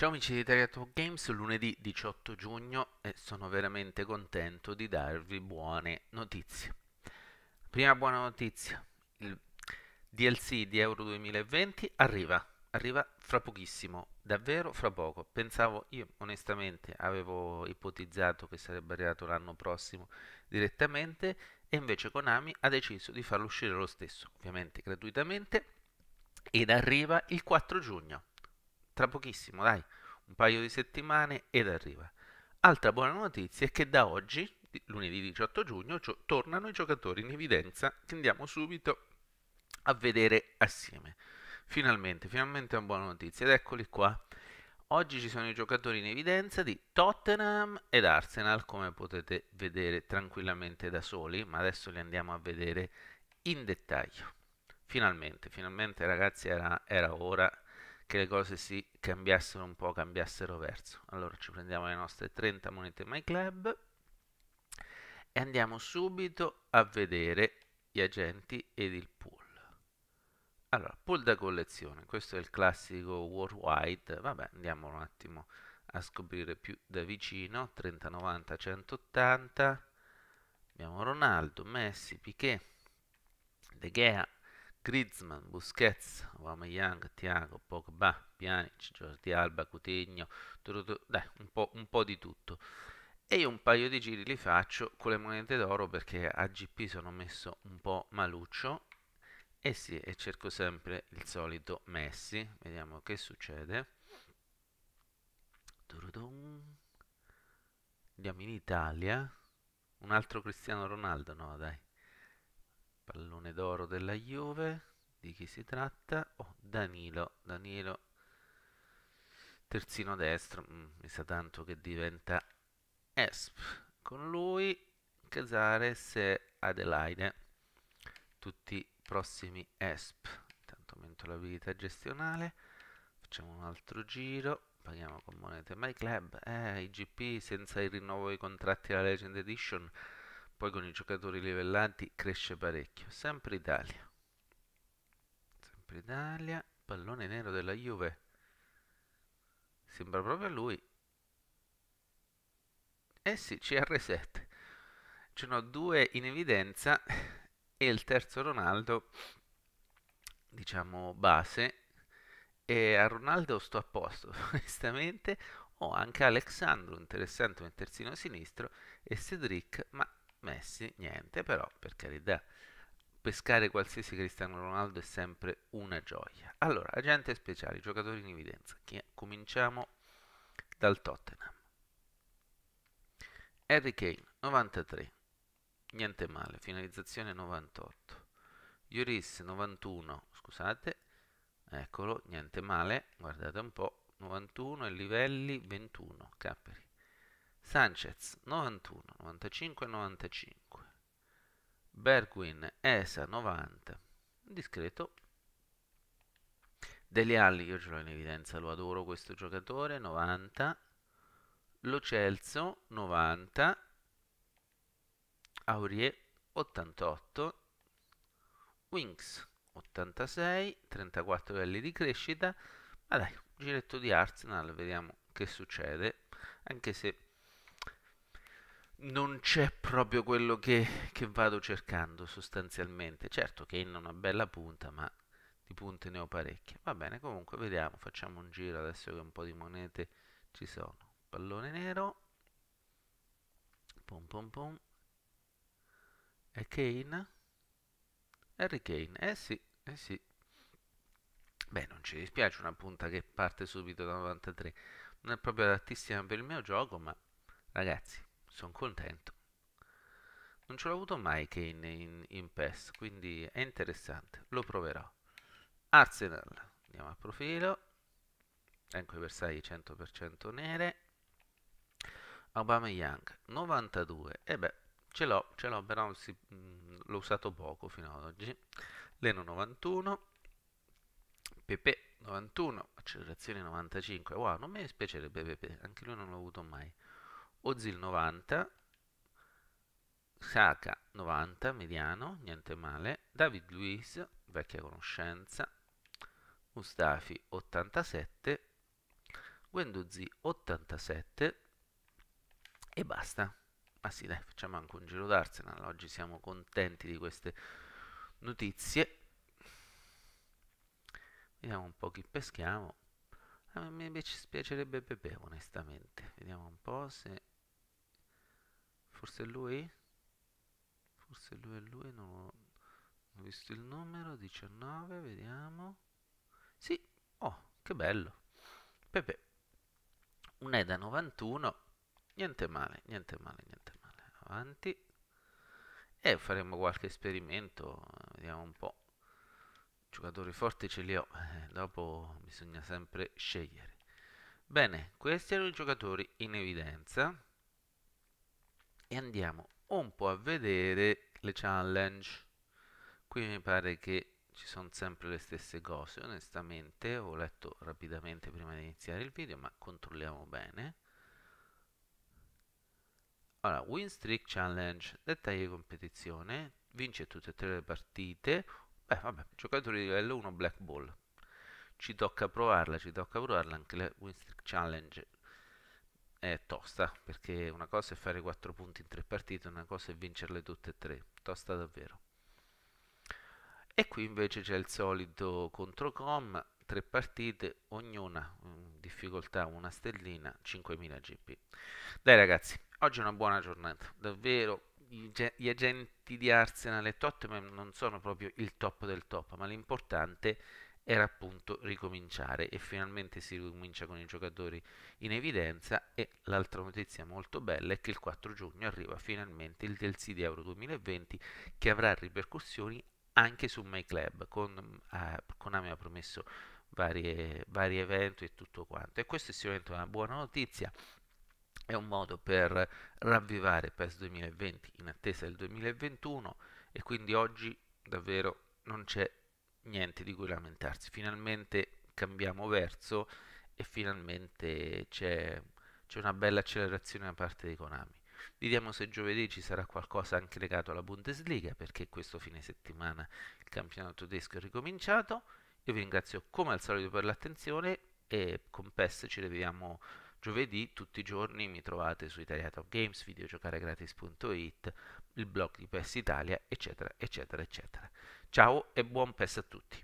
Ciao amici di Tariato Games, lunedì 18 giugno e sono veramente contento di darvi buone notizie. Prima buona notizia, il DLC di Euro 2020 arriva, arriva fra pochissimo, davvero fra poco. Pensavo, io onestamente avevo ipotizzato che sarebbe arrivato l'anno prossimo direttamente e invece Konami ha deciso di farlo uscire lo stesso, ovviamente gratuitamente, ed arriva il 4 giugno tra pochissimo, dai, un paio di settimane ed arriva. Altra buona notizia è che da oggi, lunedì 18 giugno, tornano i giocatori in evidenza che andiamo subito a vedere assieme. Finalmente, finalmente è una buona notizia ed eccoli qua. Oggi ci sono i giocatori in evidenza di Tottenham ed Arsenal, come potete vedere tranquillamente da soli, ma adesso li andiamo a vedere in dettaglio. Finalmente, finalmente ragazzi era, era ora che le cose si cambiassero un po', cambiassero verso. Allora ci prendiamo le nostre 30 monete My Club e andiamo subito a vedere gli agenti ed il pool. Allora, pool da collezione, questo è il classico worldwide, vabbè andiamo un attimo a scoprire più da vicino, 3090, 180, abbiamo Ronaldo, Messi, Piquet, De Gea, Griezmann, Busquets, Aubameyang, Thiago, Pogba, Pjanic, Jordi Alba, Coutinho, dai, un po', un po' di tutto. E io un paio di giri li faccio con le monete d'oro perché a GP sono messo un po' maluccio. E sì, e cerco sempre il solito Messi. Vediamo che succede. Turudum. Andiamo in Italia. Un altro Cristiano Ronaldo, no dai. Pallone d'oro della Juve di chi si tratta? Oh, Danilo, Danilo terzino destro, mm, mi sa tanto che diventa Esp. Con lui Casares e Adelaide, tutti prossimi Esp. Intanto aumento l'abilità gestionale, facciamo un altro giro, paghiamo con monete My Club, eh, IGP senza il rinnovo dei contratti alla Legend Edition, poi con i giocatori livellati cresce parecchio, sempre Italia sempre Italia, pallone nero della Juve. Sembra proprio a lui. Eh sì, CR7. Ce n'ho due in evidenza e il terzo Ronaldo, diciamo base. E a Ronaldo sto a posto, onestamente. Ho anche Alexandro, interessante come terzino sinistro, e Cedric, ma Messi niente, però per carità pescare qualsiasi Cristiano Ronaldo è sempre una gioia. Allora, agente speciali, giocatori in evidenza. Cominciamo dal Tottenham. Harry Kane, 93. Niente male, finalizzazione 98. Lloris, 91, scusate. Eccolo, niente male, guardate un po'. 91 e livelli 21, Capri. Sanchez, 91, 95 e 95. Berquin ESA 90, discreto. Dele Alli, io ce l'ho in evidenza, lo adoro questo giocatore, 90. Lo Celso, 90. Aurier, 88. Wings 86. 34 livelli di crescita. Ma dai, giretto di Arsenal, vediamo che succede. Anche se non c'è proprio quello che, che, vado cercando sostanzialmente. Certo che in una bella punta, ma di punte ne ho parecchie. Va bene, comunque vediamo, facciamo un giro adesso che un po' di monete ci sono. Pallone nero. Pum pum pum. E Kane? Harry Kane, eh sì, eh sì. Beh, non ci dispiace una punta che parte subito da 93. Non è proprio adattissima per il mio gioco, ma ragazzi, sono contento. Non ce l'ho avuto mai Kane in, in PES, quindi è interessante, lo proverò. Arsenal, andiamo a profilo, ecco i bersagli 100% nere. Obama Young 92, e beh, ce l'ho, ce l'ho, però si, mh, l'ho usato poco fino ad oggi. Leno 91, Pepe 91, accelerazione 95, wow, non mi dispiacerebbe Pepe, anche lui non l'ho avuto mai. Ozil 90, Saka 90, mediano, niente male, David Luiz, vecchia conoscenza, Mustafi 87, Guendouzi 87 e basta. Ma ah sì dai, facciamo anche un giro d'Arsenal, oggi siamo contenti di queste notizie. Vediamo un po' chi peschiamo. A me invece spiacerebbe Pepe onestamente, vediamo un po' se Forse è lui? Forse lui è lui, non ho, non ho visto il numero, 19, vediamo. Sì, oh, che bello. Pepe, un eda 91, niente male, niente male, niente male. Avanti. E faremo qualche esperimento, vediamo un po'. Giocatori forti ce li ho, eh, dopo bisogna sempre scegliere. Bene, questi erano i giocatori in evidenza e andiamo un po' a vedere le challenge qui mi pare che ci sono sempre le stesse cose onestamente ho letto rapidamente prima di iniziare il video ma controlliamo bene allora win streak challenge dettagli di competizione vince tutte e tre le partite beh vabbè giocatori di livello 1 black ball ci tocca provarla ci tocca provarla anche la win streak challenge è tosta, perché una cosa è fare 4 punti in 3 partite, una cosa è vincerle tutte e 3, tosta davvero. E qui invece c'è il solito contro Com, 3 partite, ognuna mm, difficoltà una stellina, 5000 GP. Dai ragazzi, oggi è una buona giornata, davvero gli agenti di Arsenal e Tottenham non sono proprio il top del top, ma l'importante è era appunto ricominciare e finalmente si ricomincia con i giocatori in evidenza e l'altra notizia molto bella è che il 4 giugno arriva finalmente il DLC di Euro 2020 che avrà ripercussioni anche su MyClub con eh, Konami ha promesso varie, vari eventi e tutto quanto e questa è sicuramente una buona notizia è un modo per ravvivare PES 2020 in attesa del 2021 e quindi oggi davvero non c'è niente di cui lamentarsi. Finalmente cambiamo verso e finalmente c'è, c'è una bella accelerazione da parte di Konami. Vediamo se giovedì ci sarà qualcosa anche legato alla Bundesliga, perché questo fine settimana il campionato tedesco è ricominciato. Io vi ringrazio come al solito per l'attenzione e con PES ci rivediamo Giovedì tutti i giorni mi trovate su Italia Top Games, videogiocaregratis.it, il blog di PES Italia, eccetera, eccetera, eccetera. Ciao e buon PES a tutti!